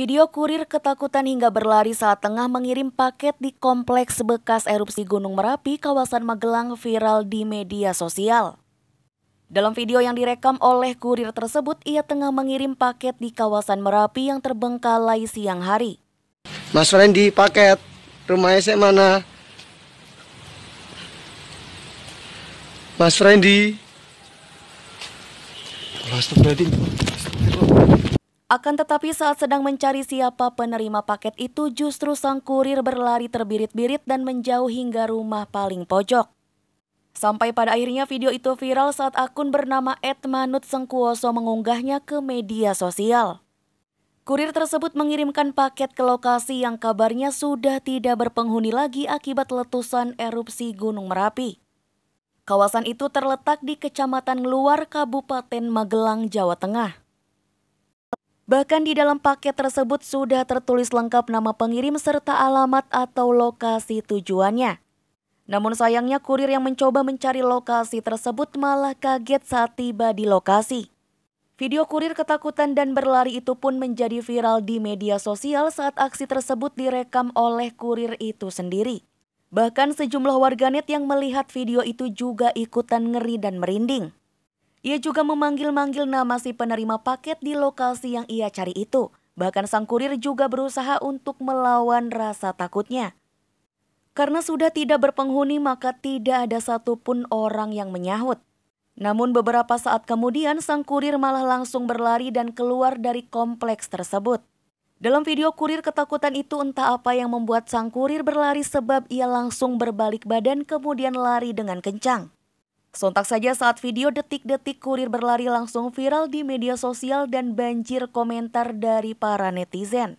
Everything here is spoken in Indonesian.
Video kurir ketakutan hingga berlari saat tengah mengirim paket di kompleks bekas erupsi Gunung Merapi, kawasan Magelang viral di media sosial. Dalam video yang direkam oleh kurir tersebut, ia tengah mengirim paket di kawasan Merapi yang terbengkalai siang hari. Mas Randy, paket. Rumahnya saya mana? Mas Randy. Mas Randy. Akan tetapi saat sedang mencari siapa penerima paket itu justru sang kurir berlari terbirit-birit dan menjauh hingga rumah paling pojok. Sampai pada akhirnya video itu viral saat akun bernama Edmanut Sengkuoso mengunggahnya ke media sosial. Kurir tersebut mengirimkan paket ke lokasi yang kabarnya sudah tidak berpenghuni lagi akibat letusan erupsi Gunung Merapi. Kawasan itu terletak di Kecamatan Luar, Kabupaten Magelang, Jawa Tengah. Bahkan di dalam paket tersebut sudah tertulis lengkap nama pengirim serta alamat atau lokasi tujuannya. Namun sayangnya kurir yang mencoba mencari lokasi tersebut malah kaget saat tiba di lokasi. Video kurir ketakutan dan berlari itu pun menjadi viral di media sosial saat aksi tersebut direkam oleh kurir itu sendiri. Bahkan sejumlah warganet yang melihat video itu juga ikutan ngeri dan merinding. Ia juga memanggil-manggil nama si penerima paket di lokasi yang ia cari itu. Bahkan sang kurir juga berusaha untuk melawan rasa takutnya. Karena sudah tidak berpenghuni maka tidak ada satupun orang yang menyahut. Namun beberapa saat kemudian sang kurir malah langsung berlari dan keluar dari kompleks tersebut. Dalam video kurir ketakutan itu entah apa yang membuat sang kurir berlari sebab ia langsung berbalik badan kemudian lari dengan kencang. Sontak saja saat video detik-detik kurir berlari langsung viral di media sosial dan banjir komentar dari para netizen.